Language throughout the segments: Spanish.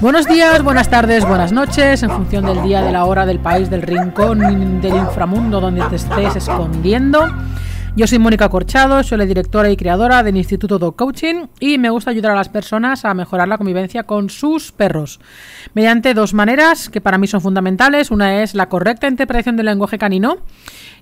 Buenos días, buenas tardes, buenas noches, en función del día, de la hora, del país, del rincón, del inframundo donde te estés escondiendo. Yo soy Mónica Corchado, soy la directora y creadora del Instituto Dog Coaching y me gusta ayudar a las personas a mejorar la convivencia con sus perros mediante dos maneras que para mí son fundamentales. Una es la correcta interpretación del lenguaje canino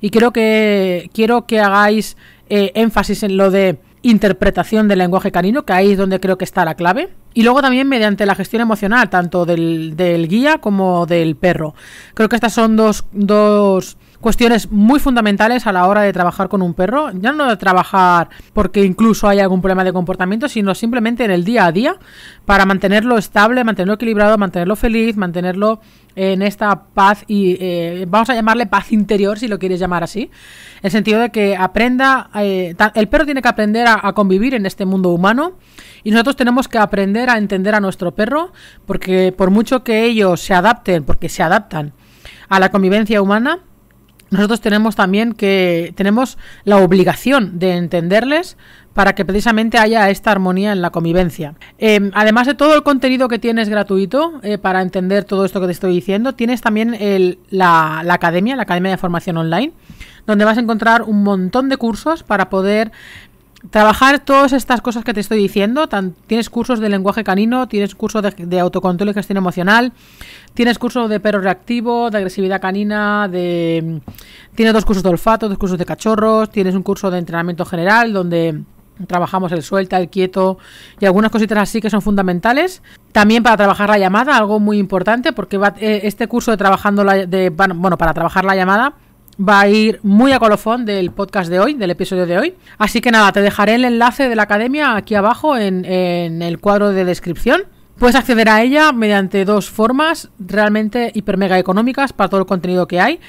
y creo que quiero que hagáis eh, énfasis en lo de interpretación del lenguaje canino, que ahí es donde creo que está la clave. Y luego también mediante la gestión emocional, tanto del, del guía como del perro. Creo que estas son dos, dos cuestiones muy fundamentales a la hora de trabajar con un perro. Ya no de trabajar porque incluso hay algún problema de comportamiento, sino simplemente en el día a día para mantenerlo estable, mantenerlo equilibrado, mantenerlo feliz, mantenerlo en esta paz y eh, vamos a llamarle paz interior si lo quieres llamar así, en el sentido de que aprenda, eh, el perro tiene que aprender a, convivir en este mundo humano y nosotros tenemos que aprender a entender a nuestro perro porque por mucho que ellos se adapten, porque se adaptan a la convivencia humana, nosotros tenemos también que tenemos la obligación de entenderles para que precisamente haya esta armonía en la convivencia. Em, además de todo el contenido que tienes gratuito eh, para entender todo esto que te estoy diciendo, tienes también la, la academia, la academia de formación online, donde vas a encontrar un montón de cursos para poder trabajar todas estas cosas que te estoy diciendo. tienes cursos de lenguaje canino, tienes cursos de, autocontrol y gestión emocional, tienes cursos de perro reactivo, de agresividad canina, de tienes dos cursos de olfato, dos cursos de cachorros, tienes un curso de entrenamiento general donde trabajamos el suelta, el quieto y algunas cositas así que son fundamentales. También para trabajar la llamada, algo muy importante, porque eh, este curso de trabajando de, bueno, para trabajar la llamada va a ir muy a colofón del podcast de hoy, del episodio de hoy. Así que nada, te dejaré el enlace de la academia aquí abajo en, el cuadro de descripción. Puedes acceder a ella mediante dos formas realmente hiper mega económicas para todo el contenido que hay.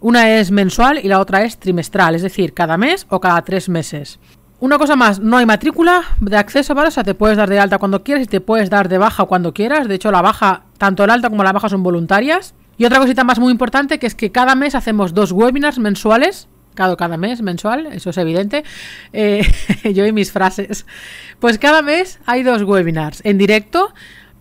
Una es mensual y la otra es trimestral, es decir, cada mes o cada tres meses. Una cosa más, no hay matrícula de acceso, ¿vale? O sea, te puedes dar de alta cuando quieras y te puedes dar de baja cuando quieras. De hecho, la baja, tanto el alta como la baja son voluntarias. Y otra cosita más muy importante, que es que cada mes hacemos dos webinars mensuales, cada, cada mes mensual, eso es evidente, eh, yo y mis frases. Pues cada mes hay dos webinars en directo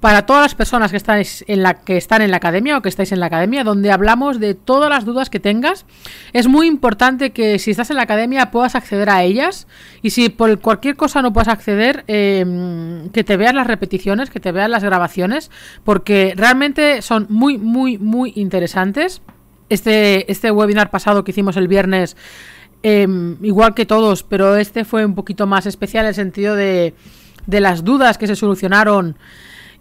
para todas las personas que, estáis en la, que están en la academia o que estáis en la academia, donde hablamos de todas las dudas que tengas. Es muy importante que si estás en la academia puedas acceder a ellas y si por cualquier cosa no puedas acceder, em, que te veas las repeticiones, que te vean las grabaciones, porque realmente son muy, muy, muy interesantes. Este, este webinar pasado que hicimos el viernes, em, igual que todos, pero este fue un poquito más especial en el sentido de, de las dudas que se solucionaron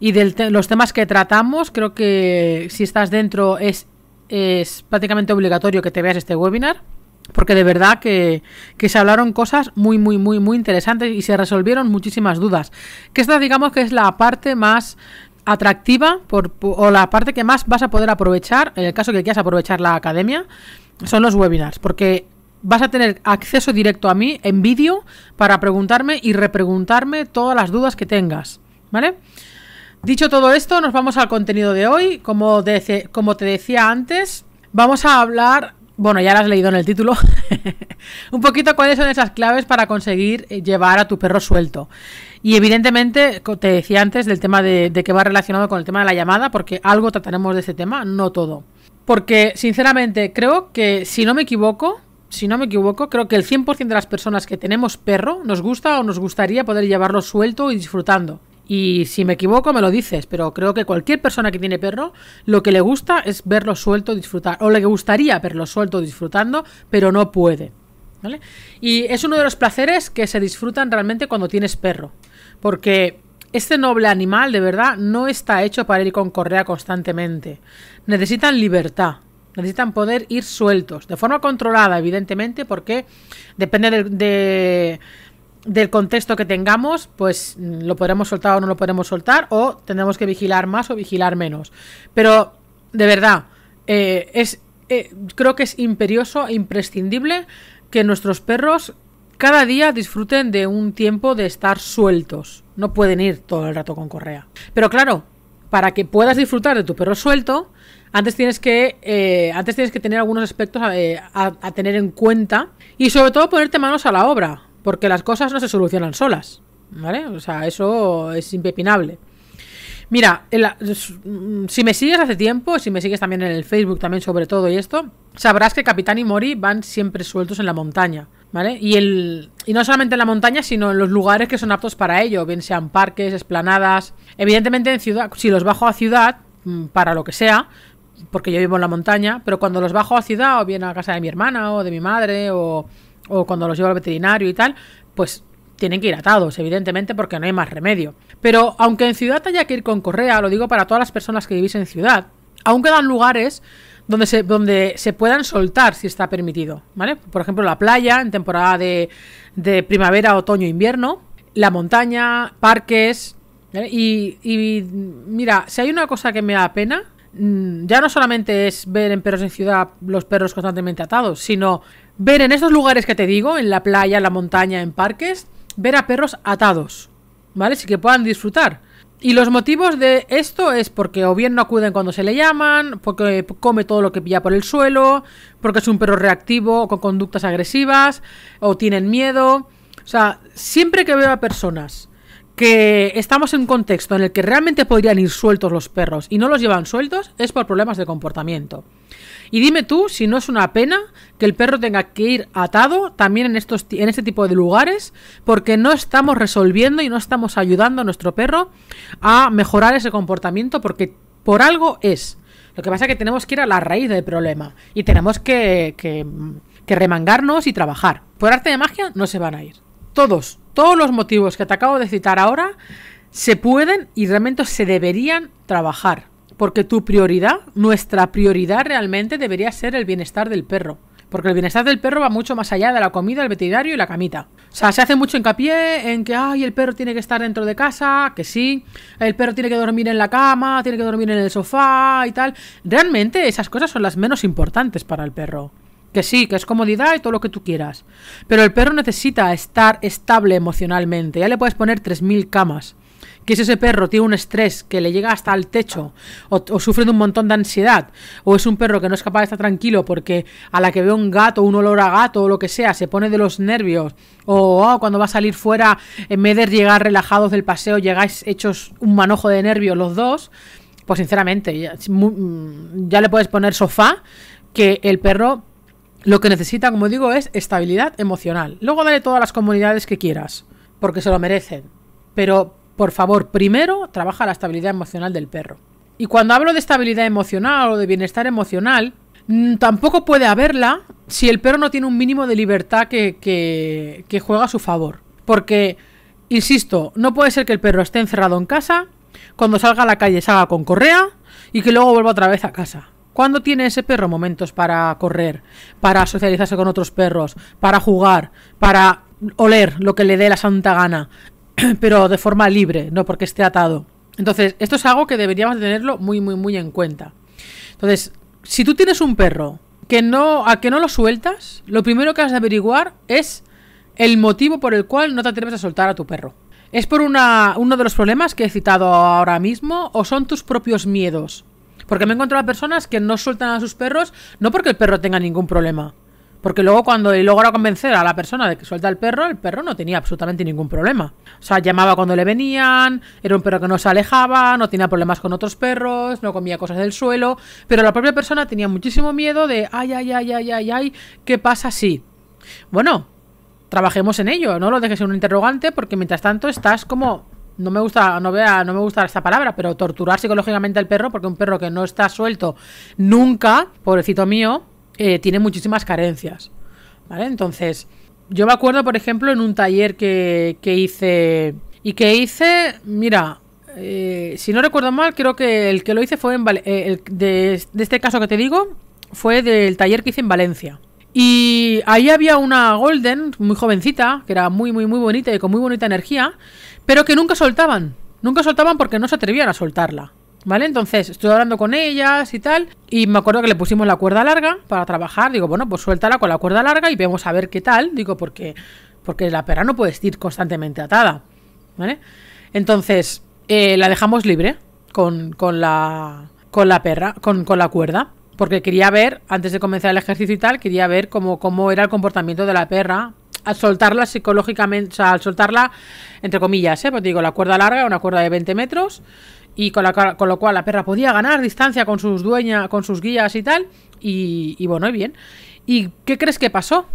y de los temas que tratamos. Creo que si estás dentro es, es prácticamente obligatorio que te veas este webinar. Porque de verdad que, que, se hablaron cosas muy, muy, muy, muy interesantes y se resolvieron muchísimas dudas. Que esta digamos que es la parte más atractiva o la parte que más vas a poder aprovechar, en el caso que quieras aprovechar la academia, son los webinars. Porque vas a tener acceso directo a mí en vídeo para preguntarme y repreguntarme todas las dudas que tengas. ¿Vale? Dicho todo esto, nos vamos al contenido de hoy. Como, te decía antes, vamos a hablar, bueno, ya lo has leído en el título, un poquito cuáles son esas claves para conseguir eh, llevar a tu perro suelto. Y evidentemente, te decía antes del tema de, de que va relacionado con el tema de la llamada, porque algo trataremos de ese tema, no todo. Porque, sinceramente, creo que, si no me equivoco, si no me equivoco, creo que el 100% de las personas que tenemos perro nos gusta o nos gustaría poder llevarlo suelto y disfrutando. Y si me equivoco, me lo dices, pero creo que cualquier persona que tiene perro, lo que le gusta es verlo suelto, disfrutar, o le gustaría verlo suelto, disfrutando, pero no puede. ¿vale? Y es uno de los placeres que se disfrutan realmente cuando tienes perro, porque este noble animal, de verdad, no está hecho para ir con correa constantemente. Necesitan libertad, necesitan poder ir sueltos, de forma controlada, evidentemente, porque depende de del contexto que tengamos, pues lo podremos soltar o no lo podremos soltar, o tendremos que vigilar más o vigilar menos. Pero, de verdad, eh, es, eh, creo que es imperioso, e imprescindible que nuestros perros cada día disfruten de un tiempo de estar sueltos. No pueden ir todo el rato con correa. Pero claro, para que puedas disfrutar de tu perro suelto, antes tienes que, eh, antes tienes que tener algunos aspectos a tener en cuenta y sobre todo ponerte manos a la obra porque las cosas no se solucionan solas, ¿vale? O sea, eso es impepinable. Mira, mm, si me sigues hace tiempo, si me sigues también en el Facebook también sobre todo y esto, sabrás que Capitán y Mori van siempre sueltos en la montaña, ¿vale? Y, el, y no solamente en la montaña, sino en los lugares que son aptos para ello, bien sean parques, esplanadas. Evidentemente en ciudad, si los bajo a ciudad, mm, para lo que sea, porque yo vivo en la montaña, pero cuando los bajo a ciudad o bien a casa de mi hermana o de mi madre o o cuando los llevo al veterinario y tal, pues tienen que ir atados, evidentemente, porque no hay más remedio. Pero aunque en ciudad haya que ir con correa, lo digo para todas las personas que vivís en ciudad, aún quedan lugares donde se, donde se puedan soltar si está permitido, ¿vale? Por ejemplo, la playa en temporada de, primavera, otoño, invierno, la montaña, parques. Y, y mira, si hay una cosa que me da pena, mm, ya no solamente es ver en perros en ciudad los perros constantemente atados, sino ver en estos lugares que te digo, en la playa, en la montaña, en parques, ver a perros atados, ¿vale? Sí que puedan disfrutar. Y los motivos de esto es porque o bien no acuden cuando se le llaman, porque come todo lo que pilla por el suelo, porque es un perro reactivo con conductas agresivas, o tienen miedo. O sea, siempre que veo a personas que estamos en un contexto en el que realmente podrían ir sueltos los perros y no los llevan sueltos es por problemas de comportamiento. Y dime tú si no es una pena que el perro tenga que ir atado también en, estos, en este tipo de lugares porque no estamos resolviendo y no estamos ayudando a nuestro perro a mejorar ese comportamiento porque por algo es. Lo que pasa es que tenemos que ir a la raíz del problema y tenemos que, que, que remangarnos y trabajar. Por arte de magia no se van a ir. Todos todos los motivos que te acabo de citar ahora se pueden y realmente se deberían trabajar, porque tu prioridad, nuestra prioridad realmente debería ser el bienestar del perro. Porque el bienestar del perro va mucho más allá de la comida, el veterinario y la camita. O sea, se hace mucho hincapié en que, ay, el perro tiene que estar dentro de casa, que sí, el perro tiene que dormir en la cama, tiene que dormir en el sofá y tal. Realmente esas cosas son las menos importantes para el perro. Que sí, que es comodidad y todo lo que tú quieras. Pero el perro necesita estar estable emocionalmente. Ya le puedes poner 3.000 camas. Que si ese perro tiene un estrés que le llega hasta el techo, o, sufre de un montón de ansiedad, o es un perro que no es capaz de estar tranquilo porque a la que ve un gato, un olor a gato o lo que sea, se pone de los nervios, o oh, cuando va a salir fuera, en vez de llegar relajados del paseo, llegáis hechos un manojo de nervios los dos, pues sinceramente, ya le puedes poner sofá, que el perro lo que necesita, como digo, es estabilidad emocional. Luego dale todas las comunidades que quieras, porque se lo merecen. Pero, por favor, primero trabaja la estabilidad emocional del perro. Y cuando hablo de estabilidad emocional o de bienestar emocional, mm, tampoco puede haberla si el perro no tiene un mínimo de libertad que, que juega a su favor. Porque, insisto, no puede ser que el perro esté encerrado en casa, cuando salga a la calle salga con correa y que luego vuelva otra vez a casa. ¿Cuándo tiene ese perro momentos para correr, para socializarse con otros perros, para jugar, para oler lo que le dé la santa gana, pero de forma libre, no porque esté atado? Entonces, esto es algo que deberíamos tenerlo muy, muy, muy en cuenta. Entonces, si tú tienes un perro que no, a que no lo sueltas, lo primero que has de averiguar es el motivo por el cual no te atreves a soltar a tu perro. ¿Es por una, uno de los problemas que he citado ahora mismo o son tus propios miedos? Porque me he encontrado personas que no sueltan a sus perros, no porque el perro tenga ningún problema. Porque luego cuando logra convencer a la persona de que suelta el perro, el perro no tenía absolutamente ningún problema. O sea, llamaba cuando le venían, era un perro que no se alejaba, no tenía problemas con otros perros, no comía cosas del suelo, pero la propia persona tenía muchísimo miedo de, ay, ay, ay, ay, ay, ay, ¿qué pasa si? Bueno, trabajemos en ello, no lo dejes en un interrogante porque mientras tanto estás como no me gusta, no vea, no me gusta esta palabra, pero torturar psicológicamente al perro, porque un perro que no está suelto nunca, pobrecito mío, eh, tiene muchísimas carencias. ¿Vale? Entonces, yo me acuerdo, por ejemplo, en un taller que, que hice. Y que hice, mira, eh, si no recuerdo mal, creo que el que lo hice fue en. Eh, de este caso que te digo, fue del taller que hice en Valencia. Y ahí había una Golden, muy jovencita, que era muy, muy, muy bonita y con muy bonita energía, pero que nunca soltaban. Nunca soltaban porque no se atrevían a soltarla. ¿Vale? Entonces estuve hablando con ellas y tal. Y me acuerdo que le pusimos la cuerda larga para trabajar. Digo, bueno, pues suéltala con la cuerda larga y vemos a ver qué tal. Digo, porque, porque la perra no puede estar constantemente atada. ¿Vale? Entonces eh, la dejamos libre con, con, la, con la perra, con, con la cuerda porque quería ver, antes de comenzar el ejercicio y tal, quería ver cómo, cómo era el comportamiento de la perra al soltarla psicológicamente, o sea, al soltarla, entre comillas, ¿eh? Porque digo, la cuerda larga, una cuerda de 20 metros, y con, la, lo cual la perra podía ganar distancia con sus dueñas, con sus guías y tal, y, y bueno, y bien. ¿Y qué crees que pasó?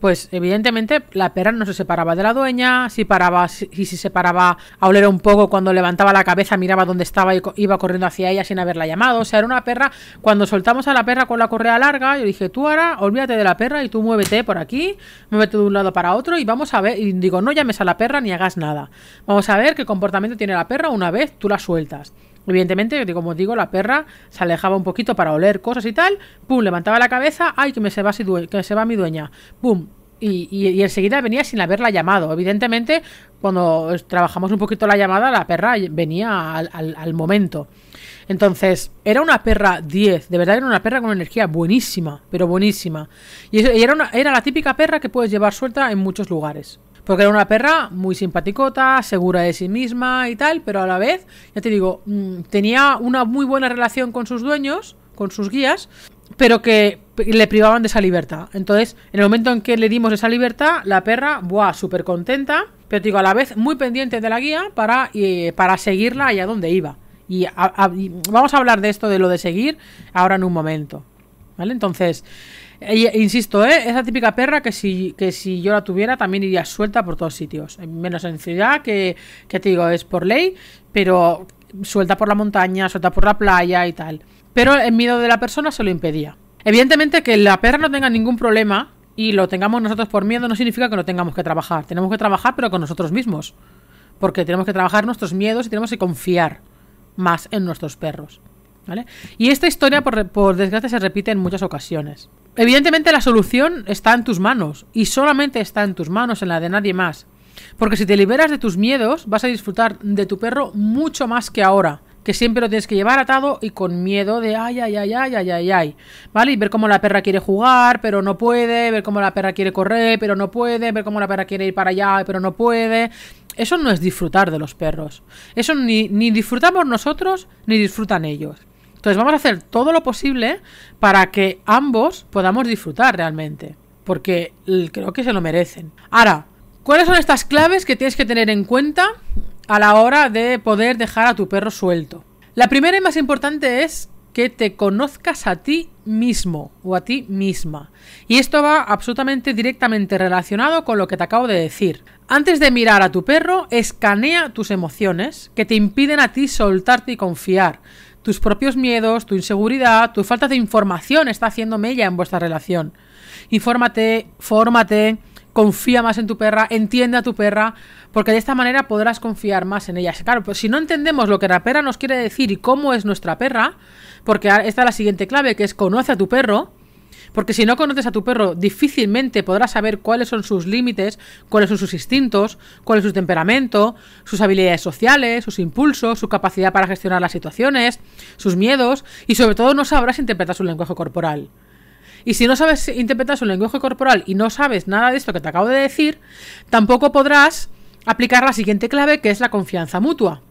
pues evidentemente la perra no se separaba de la dueña, si paraba, si, si se paraba a oler un poco cuando levantaba la cabeza, miraba dónde estaba y iba corriendo hacia ella sin haberla llamado. O sea, era una perra. Cuando soltamos a la perra con la correa larga, yo dije, tú ahora olvídate de la perra y tú muévete por aquí, muévete de un lado para otro y vamos a ver. Y digo, no llames a la perra ni hagas nada. Vamos a ver qué comportamiento tiene la perra una vez tú la sueltas. Evidentemente, como digo, la perra se alejaba un poquito para oler cosas y tal. Pum, levantaba la cabeza. Ay, que me se va, se va mi dueña. Pum. Y, y, enseguida venía sin haberla llamado. Evidentemente, cuando trabajamos un poquito la llamada, la perra venía al, momento. Entonces, era una perra 10, de verdad era una perra con energía buenísima, pero buenísima. Y, era, una, era la típica perra que puedes llevar suelta en muchos lugares. Porque era una perra muy simpaticota, segura de sí misma y tal, pero a la vez, ya te digo, mm, tenía una muy buena relación con sus dueños, con sus guías, pero que le privaban de esa libertad. Entonces, en el momento en que le dimos esa libertad, la perra, buah, súper contenta, pero digo, a la vez muy pendiente de la guía para, eh, para seguirla allá donde iba. Y, a, y vamos a hablar de esto, de lo de seguir, ahora en un momento. ¿Vale? Entonces, e, insisto, eh, esa típica perra que si, que si yo la tuviera también iría suelta por todos sitios. Eh, menos en ciudad, que, te digo, es por ley, pero suelta por la montaña, suelta por la playa y tal. Pero el miedo de la persona se lo impedía. Evidentemente que la perra no tenga ningún problema y lo tengamos nosotros por miedo no significa que no tengamos que trabajar. Tenemos que trabajar pero con nosotros mismos. Porque tenemos que trabajar nuestros miedos y tenemos que confiar más en nuestros perros. ¿Vale? Y esta historia, por desgracia, se repite en muchas ocasiones. Evidentemente la solución está en tus manos y solamente está en tus manos, en la de nadie más. Porque si te liberas de tus miedos, vas a disfrutar de tu perro mucho más que ahora, que siempre lo tienes que llevar atado y con miedo de ay, ay, ay, ay, ay, ay, ay. ¿Vale? Y ver cómo la perra quiere jugar, pero no puede, ver cómo la perra quiere correr, pero no puede, ver cómo la perra quiere ir para allá, pero no puede. Eso no es disfrutar de los perros. Eso ni, ni disfrutamos nosotros, ni disfrutan ellos. Entonces vamos a hacer todo lo posible para que ambos podamos disfrutar realmente, porque creo que se lo merecen. Ahora, ¿cuáles son estas claves que tienes que tener en cuenta a la hora de poder dejar a tu perro suelto? La primera y más importante es que te conozcas a ti mismo o a ti misma. Y esto va absolutamente directamente relacionado con lo que te acabo de decir. Antes de mirar a tu perro, escanea tus emociones que te impiden a ti soltarte y confiar tus propios miedos, tu inseguridad, tu falta de información está haciendo mella en vuestra relación. Infórmate, fórmate, confía más en tu perra, entiende a tu perra, porque de esta manera podrás confiar más en ella. Claro, pues si no entendemos lo que la perra nos quiere decir y cómo es nuestra perra, porque esta es la siguiente clave, que es conoce a tu perro, porque si no conoces a tu perro, difícilmente podrás saber cuáles son sus límites, cuáles son sus instintos, cuál es su temperamento, sus habilidades sociales, sus impulsos, su capacidad para gestionar las situaciones, sus miedos y sobre todo no sabrás interpretar su lenguaje corporal. Y si no sabes interpretar su lenguaje corporal y no sabes nada de esto que te acabo de decir, tampoco podrás aplicar la siguiente clave que es la confianza mutua.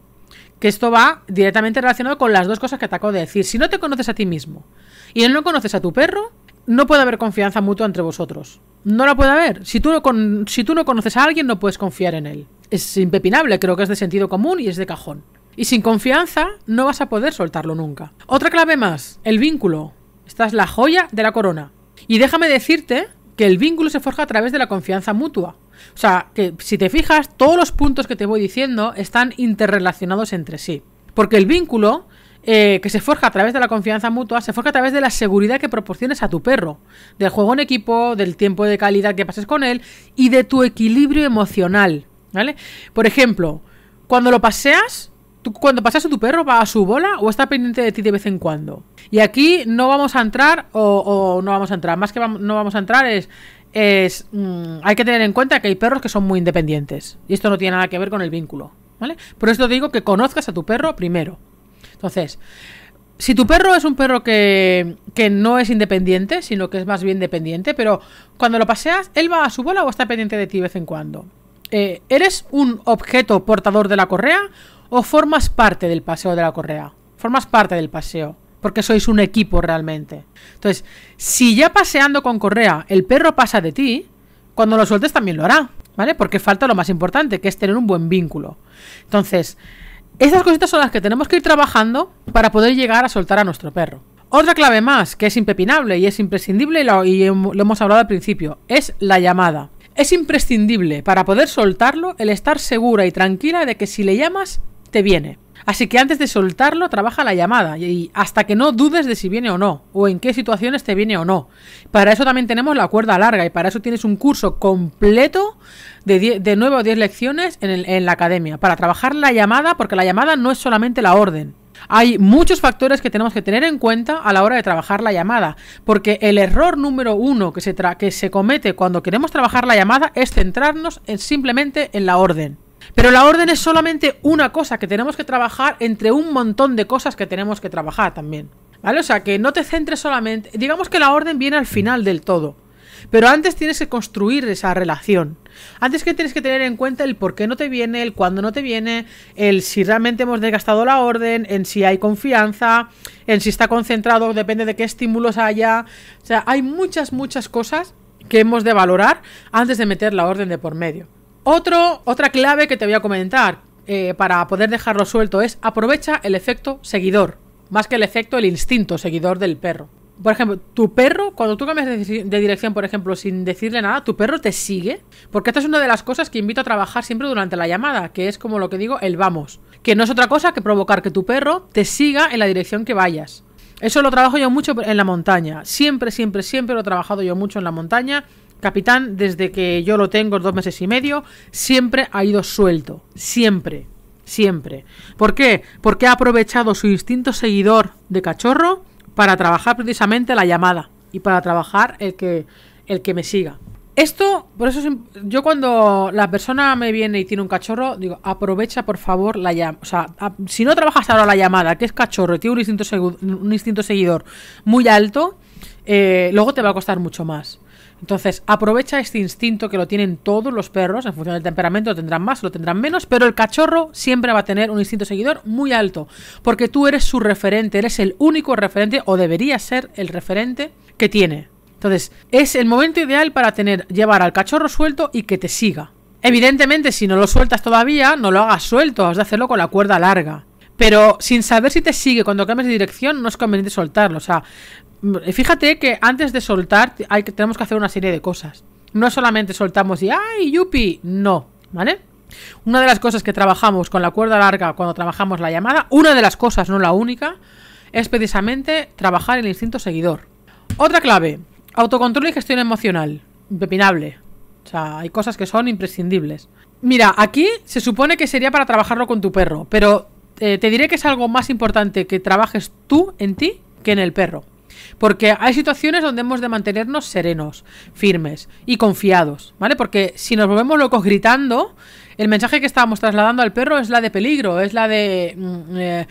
Que esto va directamente relacionado con las dos cosas que te acabo de decir. Si no te conoces a ti mismo y no conoces a tu perro, no puede haber confianza mutua entre vosotros. No la puede haber. Si tú no, con, si tú no conoces a alguien, no puedes confiar en él. Es impepinable, creo que es de sentido común y es de cajón. Y sin confianza no vas a poder soltarlo nunca. Otra clave más, el vínculo. Esta es la joya de la corona. Y déjame decirte que el vínculo se forja a través de la confianza mutua. O sea, que si te fijas, todos los puntos que te voy diciendo están interrelacionados entre sí. Porque el vínculo eh, que se forja a través de la confianza mutua, se forja a través de la seguridad que proporciones a tu perro, del juego en equipo, del tiempo de calidad que pases con él y de tu equilibrio emocional, ¿vale? Por ejemplo, cuando lo paseas, tú, cuando pasas a tu perro va a su bola o está pendiente de ti de vez en cuando. Y aquí no vamos a entrar o, no vamos a entrar, más que no vamos a entrar es mm, hay que tener en cuenta que hay perros que son muy independientes y esto no tiene nada que ver con el vínculo, ¿vale? Por eso digo que conozcas a tu perro primero. Entonces, si tu perro es un perro que, no es independiente, sino que es más bien dependiente, pero cuando lo paseas, él va a su bola o está pendiente de ti de vez en cuando. Eh, ¿Eres un objeto portador de la correa o formas parte del paseo de la correa? Formas parte del paseo, porque sois un equipo realmente. Entonces, si ya paseando con correa el perro pasa de ti, cuando lo sueltes también lo hará, ¿vale? Porque falta lo más importante, que es tener un buen vínculo. Entonces, estas cositas son las que tenemos que ir trabajando para poder llegar a soltar a nuestro perro. Otra clave más, que es impepinable y es imprescindible, y lo, y lo hemos hablado al principio, es la llamada. Es imprescindible para poder soltarlo el estar segura y tranquila de que si le llamas, te viene. Así que antes de soltarlo, trabaja la llamada y hasta que no dudes de si viene o no, o en qué situaciones te viene o no. Para eso también tenemos la cuerda larga y para eso tienes un curso completo de, 9 o 10 lecciones en, la academia, para trabajar la llamada, porque la llamada no es solamente la orden. Hay muchos factores que tenemos que tener en cuenta a la hora de trabajar la llamada, porque el error número uno que se, que se comete cuando queremos trabajar la llamada es centrarnos simplemente en la orden. Pero la orden es solamente una cosa que tenemos que trabajar entre un montón de cosas que tenemos que trabajar también. ¿Vale? O sea, que no te centres solamente. Digamos que la orden viene al final del todo. Pero antes tienes que construir esa relación. Antes que tienes que tener en cuenta el por qué no te viene, el cuándo no te viene, el si realmente hemos desgastado la orden, en si hay confianza, en si está concentrado, depende de qué estímulos haya. O sea, hay muchas, muchas cosas que hemos de valorar antes de meter la orden de por medio otra clave que te voy a comentar eh, para poder dejarlo suelto es aprovecha el efecto seguidor, más que el efecto el instinto seguidor del perro. Por ejemplo, tu perro, cuando tú cambias de dirección, por ejemplo, sin decirle nada, tu perro te sigue. Porque esta es una de las cosas que invito a trabajar siempre durante la llamada, que es como lo que digo, el vamos. Que no es otra cosa que provocar que tu perro te siga en la dirección que vayas. Eso lo trabajo yo mucho en la montaña. Siempre, siempre, siempre lo he trabajado yo mucho en la montaña. Capitán, desde que yo lo tengo, dos meses y medio, siempre ha ido suelto. Siempre. Siempre. ¿Por qué? Porque ha aprovechado su instinto seguidor de cachorro para trabajar precisamente la llamada y para trabajar el que, el que me siga. Esto, por eso yo cuando la persona me viene y tiene un cachorro, digo, aprovecha por favor la llamada. O sea, si no trabajas ahora la llamada, que es cachorro y tiene un instinto, un instinto seguidor muy alto, eh, luego te va a costar mucho más. Entonces, aprovecha este instinto que lo tienen todos los perros, en función del temperamento lo tendrán más, lo tendrán menos, pero el cachorro siempre va a tener un instinto seguidor muy alto, porque tú eres su referente, eres el único referente o debería ser el referente que tiene. Entonces, es el momento ideal para tener llevar al cachorro suelto y que te siga. Evidentemente, si no lo sueltas todavía, no lo hagas suelto, has de hacerlo con la cuerda larga. Pero sin saber si te sigue cuando cambias de dirección, no es conveniente soltarlo. O sea, eh, fíjate que antes de soltar hay que, tenemos que hacer una serie de cosas. No solamente soltamos y ¡ay, yupi! No, ¿vale? Una de las cosas que trabajamos con la cuerda larga cuando trabajamos la llamada, una de las cosas, no la única, es precisamente trabajar el instinto seguidor. Otra clave, autocontrol y gestión emocional. Impepinable. O sea, hay cosas que son imprescindibles. Mira, aquí se supone que sería para trabajarlo con tu perro, pero eh, te diré que es algo más importante que trabajes tú en ti que en el perro. Porque hay situaciones donde hemos de mantenernos serenos, firmes y confiados, ¿vale? Porque si nos volvemos locos gritando, el mensaje que estábamos trasladando al perro es la de peligro, es la de... Mm, eh,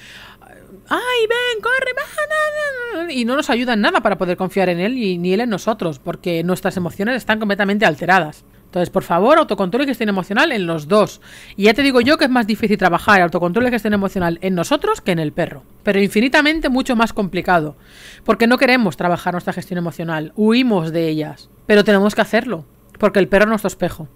¡Ay, ven, corre! baja, y no nos ayuda en nada para poder confiar en él y ni él en nosotros, porque nuestras emociones están completamente alteradas. Entonces, por favor, autocontrol y gestión emocional en los dos. Y ya te digo yo que es más difícil trabajar autocontrol y gestión emocional en nosotros que en el perro. Pero infinitamente mucho más complicado. Porque no queremos trabajar nuestra gestión emocional. Huimos de ellas. Pero tenemos que hacerlo. Porque el perro es nuestro espejo.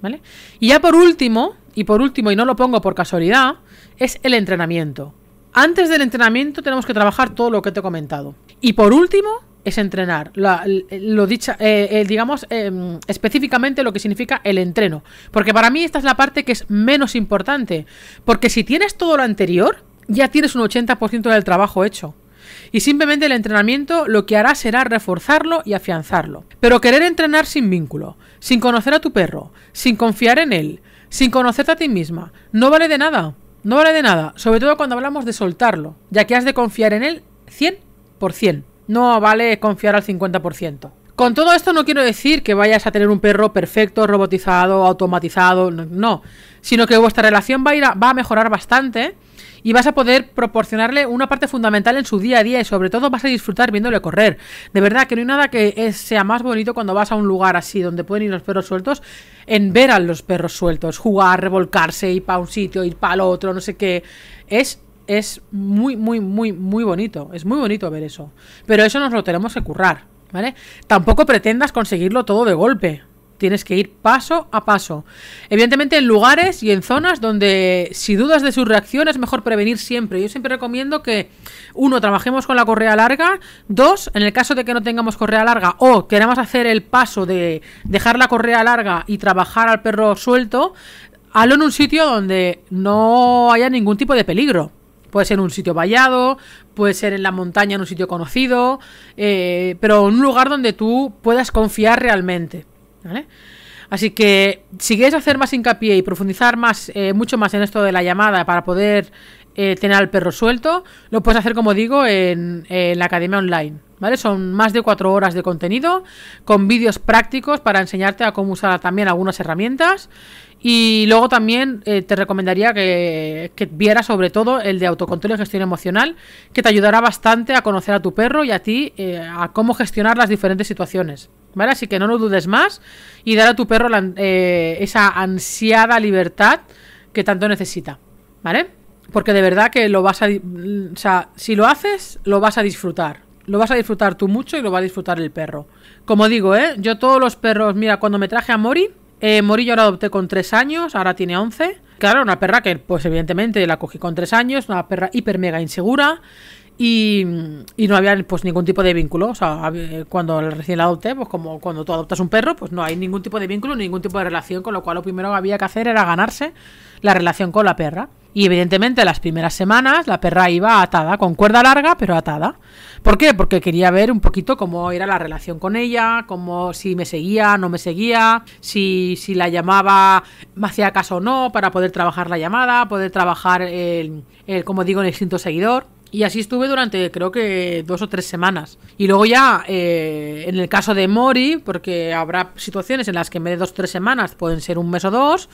¿Vale? Y ya por último, y por último, y no lo pongo por casualidad, es el entrenamiento. Antes del entrenamiento tenemos que trabajar todo lo que te he comentado. Y por último, es entrenar. lo eh, eh, digamos em, específicamente lo que significa el entreno. Porque para mí esta es la parte que es menos importante. Porque si tienes todo lo anterior, ya tienes un 80% del trabajo hecho. Y simplemente el entrenamiento lo que hará será reforzarlo y afianzarlo. Pero querer entrenar sin vínculo, sin conocer a tu perro, sin confiar en él, sin conocerte a ti misma, no vale de nada. No vale de nada, sobre todo cuando hablamos de soltarlo, ya que has de confiar en él 100%. No vale confiar al 50%. Con todo esto no quiero decir que vayas a tener un perro perfecto, robotizado, automatizado, no, sino que vuestra relación va a, ir va a mejorar bastante y vas a poder proporcionarle una parte fundamental en su día a día y sobre todo vas a disfrutar viéndole correr. De verdad que no hay nada que sea más bonito cuando vas a un lugar así donde pueden ir los perros sueltos, en ver a los perros sueltos, jugar, revolcarse, ir para un sitio, ir para el otro, no sé qué. Es es muy, muy, muy, muy bonito. Es muy bonito ver eso. Pero eso nos lo tenemos que currar, ¿vale? Tampoco pretendas conseguirlo todo de golpe. Tienes que ir paso a paso. Evidentemente en lugares y en zonas donde si dudas de su reacción es mejor prevenir siempre. Yo siempre recomiendo que, uno, trabajemos con la correa larga. Dos, en el caso de que no tengamos correa larga o queramos hacer el paso de dejar la correa larga y trabajar al perro suelto, hazlo en un sitio donde no haya ningún tipo de peligro. Puede ser en un sitio vallado, puede ser en la montaña, en un sitio conocido, eh, pero en un lugar donde tú puedas confiar realmente. Así que si quieres hacer más hincapié y profundizar más, eh, mucho más en esto de la llamada para poder eh, tener al perro suelto, lo puedes hacer, como digo, en la academia online. Son más de cuatro horas de contenido con vídeos prácticos para enseñarte a cómo usar también algunas herramientas. Y luego también eh, te recomendaría que, viera vieras sobre todo el de autocontrol y gestión emocional, que te ayudará bastante a conocer a tu perro y a ti eh, a cómo gestionar las diferentes situaciones. ¿Vale? Así que no lo dudes más y dar a tu perro eh, esa ansiada libertad que tanto necesita. ¿Vale? Porque de verdad que lo vas a... si lo haces, lo vas a disfrutar. Lo vas a disfrutar tú mucho y lo va a disfrutar el perro. Como digo, ¿eh? Yo todos los perros, mira, cuando me traje a Mori, eh, Mori yo la adopté con 3 años, ahora tiene 11. Claro, una perra que, pues evidentemente, la cogí con 3 años, una perra hiper mega insegura. Y, no había pues ningún tipo de vínculo. O sea, cuando recién la adopté, pues como cuando tú adoptas un perro, pues no hay ningún tipo de vínculo, ningún tipo de relación, con lo cual lo primero que había que hacer era ganarse la relación con la perra. Y evidentemente las primeras semanas la perra iba atada, con cuerda larga, pero atada. ¿Por qué? Porque quería ver un poquito cómo era la relación con ella, cómo si me seguía, no me seguía, si, si la llamaba, me hacía caso o no, para poder trabajar la llamada, poder trabajar el, el como digo, el instinto seguidor. Y así estuve durante creo que dos o tres semanas. Y luego ya, eh, en el caso de Mori, porque habrá situaciones en las que en vez de dos o tres semanas pueden ser un mes o dos,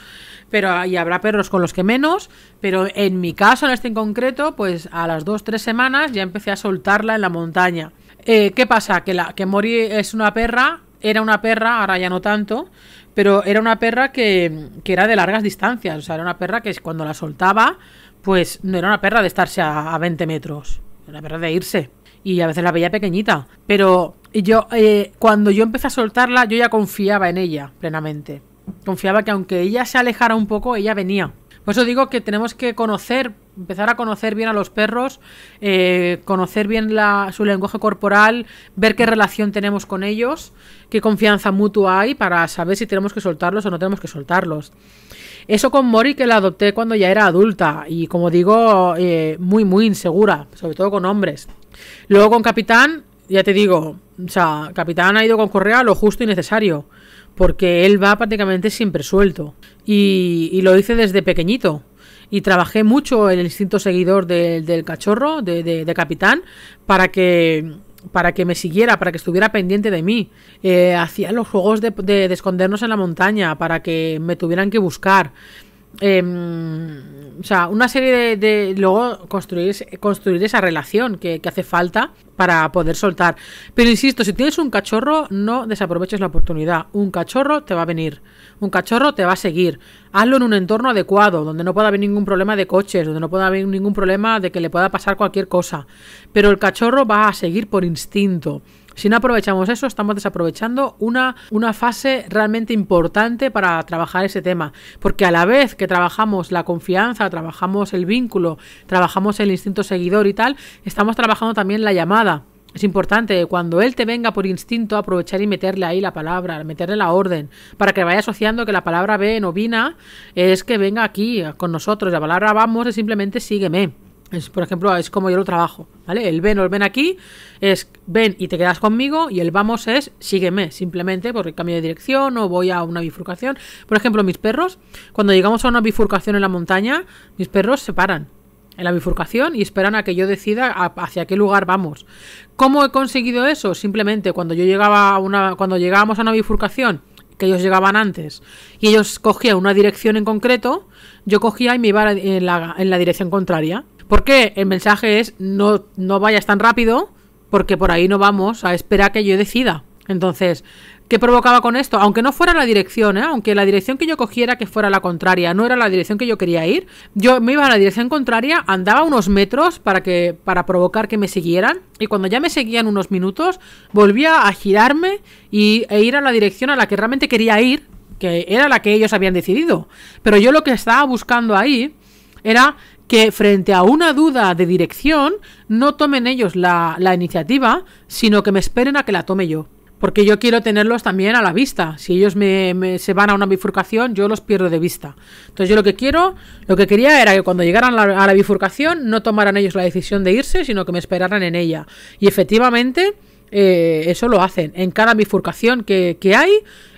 pero y habrá perros con los que menos. Pero en mi caso, en este en concreto, pues a las dos o tres semanas ya empecé a soltarla en la montaña. Eh, ¿Qué pasa? Que, la, que Mori es una perra, era una perra, ahora ya no tanto, pero era una perra que, que era de largas distancias. O sea, era una perra que cuando la soltaba pues no era una perra de estarse a, 20 metros, era una perra de irse. Y a veces la veía pequeñita. Pero yo, eh, cuando yo empecé a soltarla, yo ya confiaba en ella plenamente. Confiaba que aunque ella se alejara un poco, ella venía. Por eso digo que tenemos que conocer empezar a conocer bien a los perros, eh, conocer bien su lenguaje corporal, ver qué relación tenemos con ellos, qué confianza mutua hay para saber si tenemos que soltarlos o no tenemos que soltarlos. Eso con Mori que la adopté cuando ya era adulta y como digo, eh, muy, muy insegura, sobre todo con hombres. Luego con Capitán, ya te digo, o sea, Capitán ha ido con Correa lo justo y necesario, porque él va prácticamente siempre suelto y, y lo hice desde pequeñito y trabajé mucho el instinto seguidor del cachorro, de, de, capitán, para que para que me siguiera, para que estuviera pendiente de mí. Eh, hacía los juegos de, escondernos en la montaña, para que me tuvieran que buscar. Em, o sea, una serie de, luego construir, construir esa relación que, que, hace falta para poder soltar. Pero insisto, si tienes un cachorro, no desaproveches la oportunidad. Un cachorro te va a venir, un cachorro te va a seguir. Hazlo en un entorno adecuado, donde no pueda haber ningún problema de coches, donde no pueda haber ningún problema de que le pueda pasar cualquier cosa. Pero el cachorro va a seguir por instinto. Si no aprovechamos eso, estamos desaprovechando una, una fase realmente importante para trabajar ese tema. Porque a la vez que trabajamos la confianza, trabajamos el vínculo, trabajamos el instinto seguidor y tal, estamos trabajando también la llamada. Es importante cuando él te venga por instinto aprovechar y meterle ahí la palabra, meterle la orden, para que vaya asociando que la palabra ve o vina es que venga aquí con nosotros. La palabra vamos es simplemente sígueme por ejemplo, es como yo lo trabajo, ¿vale? El ven o el ven aquí es ven y te quedas conmigo y el vamos es sígueme, simplemente porque cambio de dirección o voy a una bifurcación. Por ejemplo, mis perros, cuando llegamos a una bifurcación en la montaña, mis perros se paran en la bifurcación y esperan a que yo decida hacia qué lugar vamos. ¿Cómo he conseguido eso? Simplemente cuando yo llegaba una cuando llegábamos a una bifurcación que ellos llegaban antes y ellos cogían una dirección en concreto, yo cogía y me iba en la, en la dirección contraria. Porque el mensaje es no, no vayas tan rápido porque por ahí no vamos a esperar que yo decida. Entonces, ¿qué provocaba con esto? Aunque no fuera la dirección, ¿eh? aunque la dirección que yo cogiera que fuera la contraria, no era la dirección que yo quería ir, yo me iba a la dirección contraria, andaba unos metros para, que, para provocar que me siguieran y cuando ya me seguían unos minutos, volvía a girarme y, e ir a la dirección a la que realmente quería ir, que era la que ellos habían decidido. Pero yo lo que estaba buscando ahí era que frente a una duda de dirección no tomen ellos la, iniciativa, sino que me esperen a que la tome yo porque yo quiero tenerlos también a la vista. Si ellos me, se van a una bifurcación, yo los pierdo de vista. Entonces yo lo que quiero, lo que quería era que cuando llegaran a la, bifurcación no tomaran ellos la decisión de irse, sino que me esperaran en ella. Y efectivamente eh, eso lo hacen. En cada bifurcación que, que hay,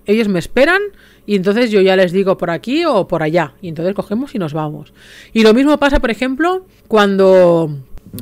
ellos me esperan y entonces yo ya les digo por aquí o por allá. Y entonces cogemos y nos vamos. Y lo mismo pasa, por ejemplo, cuando,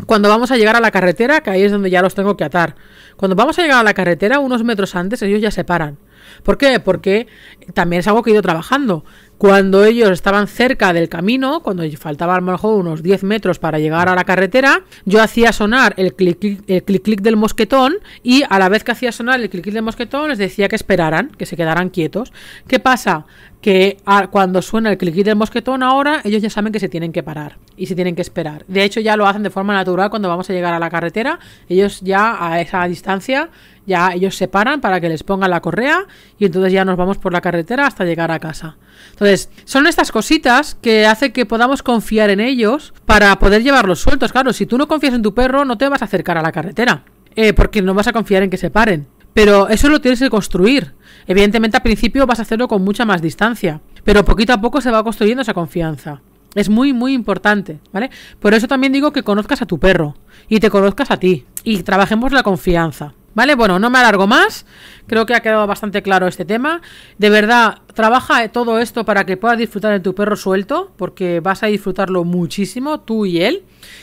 cuando vamos a llegar a la carretera, que ahí es donde ya los tengo que atar. Cuando vamos a llegar a la carretera, unos metros antes, ellos ya se paran. ¿Por qué? Porque también es algo que he ido trabajando. Cuando ellos estaban cerca del camino, cuando faltaba a lo mejor unos 10 metros para llegar a la carretera, yo hacía sonar el clic clic, el clic, clic del mosquetón y a la vez que hacía sonar el clic clic del mosquetón les decía que esperaran, que se quedaran quietos. ¿Qué pasa? que ah, cuando suena el y del mosquetón ahora, ellos ya saben que se tienen que parar y se tienen que esperar. De hecho, ya lo hacen de forma natural cuando vamos a llegar a la carretera. Ellos ya a esa distancia, ya ellos se paran para que les pongan la correa y entonces ya nos vamos por la carretera hasta llegar a casa. Entonces, son estas cositas que hacen que podamos confiar en ellos para poder llevarlos sueltos. Claro, si tú no confías en tu perro, no te vas a acercar a la carretera. Eh, porque no vas a confiar en que se paren. Pero eso lo tienes que construir. Evidentemente al principio vas a hacerlo con mucha más distancia, pero poquito a poco se va construyendo esa confianza. Es muy, muy importante, ¿vale? Por eso también digo que conozcas a tu perro y te conozcas a ti y trabajemos la confianza. ¿Vale? Bueno, no me alargo más. Creo que ha quedado bastante claro este tema. De verdad, trabaja todo esto para que puedas disfrutar de tu perro suelto, porque vas a disfrutarlo muchísimo, tú y él.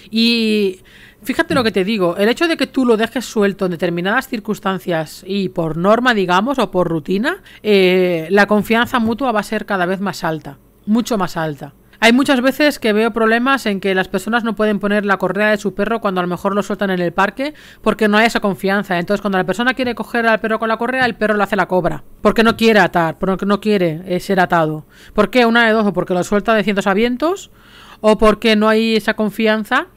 Y Fíjate lo que te digo, el hecho de que tú lo dejes suelto en determinadas circunstancias y por norma, digamos, o por rutina, eh, la confianza mutua va a ser cada vez más alta, mucho más alta. Hay muchas veces que veo problemas en que las personas no pueden poner la correa de su perro cuando a lo mejor lo sueltan en el parque porque no hay esa confianza. Entonces, cuando la persona quiere coger al perro con la correa, el perro le hace la cobra. Porque no quiere atar, porque no quiere eh, ser atado. ¿Por qué? Una de dos, o porque lo suelta de cientos a vientos, o porque no hay esa confianza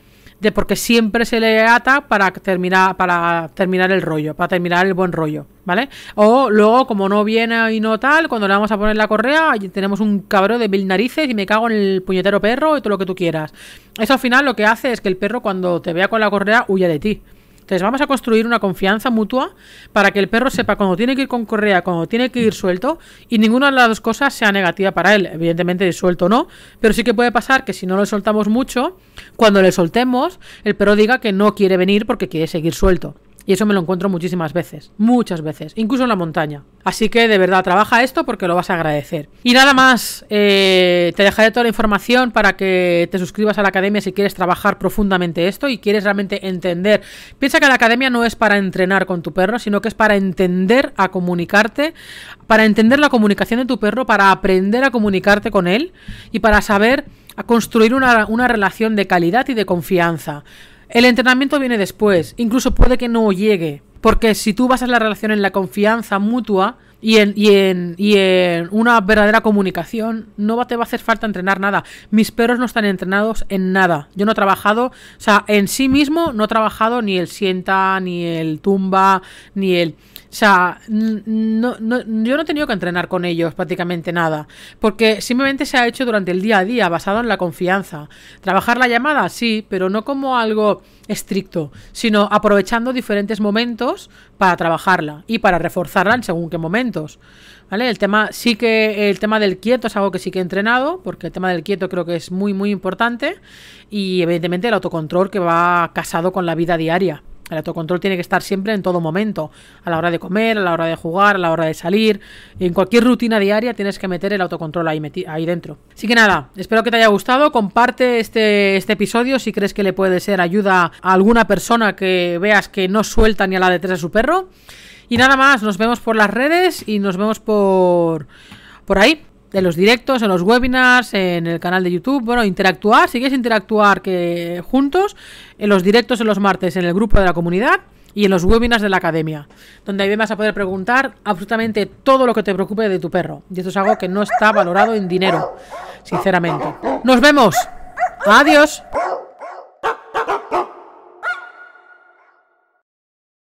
de porque siempre se le ata para terminar, para terminar el rollo, para terminar el buen rollo, ¿vale? O luego, como no viene y no tal, cuando le vamos a poner la correa, tenemos un cabrón de mil narices y me cago en el puñetero perro y todo lo que tú quieras. Eso al final lo que hace es que el perro cuando te vea con la correa huye de ti. Entonces vamos a construir una confianza mutua para que el perro sepa cuando tiene que ir con correa, cuando tiene que ir suelto y ninguna de las dos cosas sea negativa para él. Evidentemente suelto no, pero sí que puede pasar que si no le soltamos mucho, cuando le soltemos, el perro diga que no quiere venir porque quiere seguir suelto. Y eso me lo encuentro muchísimas veces, muchas veces, incluso en la montaña. Así que de verdad, trabaja esto porque lo vas a agradecer. Y nada más, eh, te dejaré toda la información para que te suscribas a la academia si quieres trabajar profundamente esto y quieres realmente entender. Piensa que la academia no es para entrenar con tu perro, sino que es para entender a comunicarte, para entender la comunicación de tu perro, para aprender a comunicarte con él y para saber a construir una, una relación de calidad y de confianza. El entrenamiento viene después, incluso puede que no llegue, porque si tú basas la relación en la confianza mutua y en, en, y en una verdadera comunicación, no te va a hacer falta entrenar nada. Mis perros no están entrenados en nada. Yo no he trabajado, o sea, en sí mismo no he trabajado ni el sienta, ni el tumba, ni el... O sea, no, no, yo no he tenido que entrenar con ellos prácticamente nada, porque simplemente se ha hecho durante el día a día, basado en la confianza. Trabajar la llamada, sí, pero no como algo estricto, sino aprovechando diferentes momentos para trabajarla y para reforzarla en según qué momentos. ¿Vale? El tema sí que el tema del quieto es algo que sí que he entrenado, porque el tema del quieto creo que es muy muy importante y evidentemente el autocontrol que va casado con la vida diaria. El autocontrol tiene que estar siempre en todo momento, a la hora de comer, a la hora de jugar, a la hora de salir. en cualquier rutina diaria tienes que meter el autocontrol ahí, dentro. Así que nada, espero que te haya gustado. Comparte este, este episodio si crees que le puede ser ayuda a alguna persona que veas que no suelta ni a la de tres a su perro. Y nada más, nos vemos por las redes y nos vemos por, por ahí de los directos, en los webinars, en el canal de YouTube. Bueno, interactuar, si quieres interactuar que juntos, en los directos en los martes, en el grupo de la comunidad y en los webinars de la academia, donde ahí vas a poder preguntar absolutamente todo lo que te preocupe de tu perro. Y esto es algo que no está valorado en dinero, sinceramente. Nos vemos. Adiós.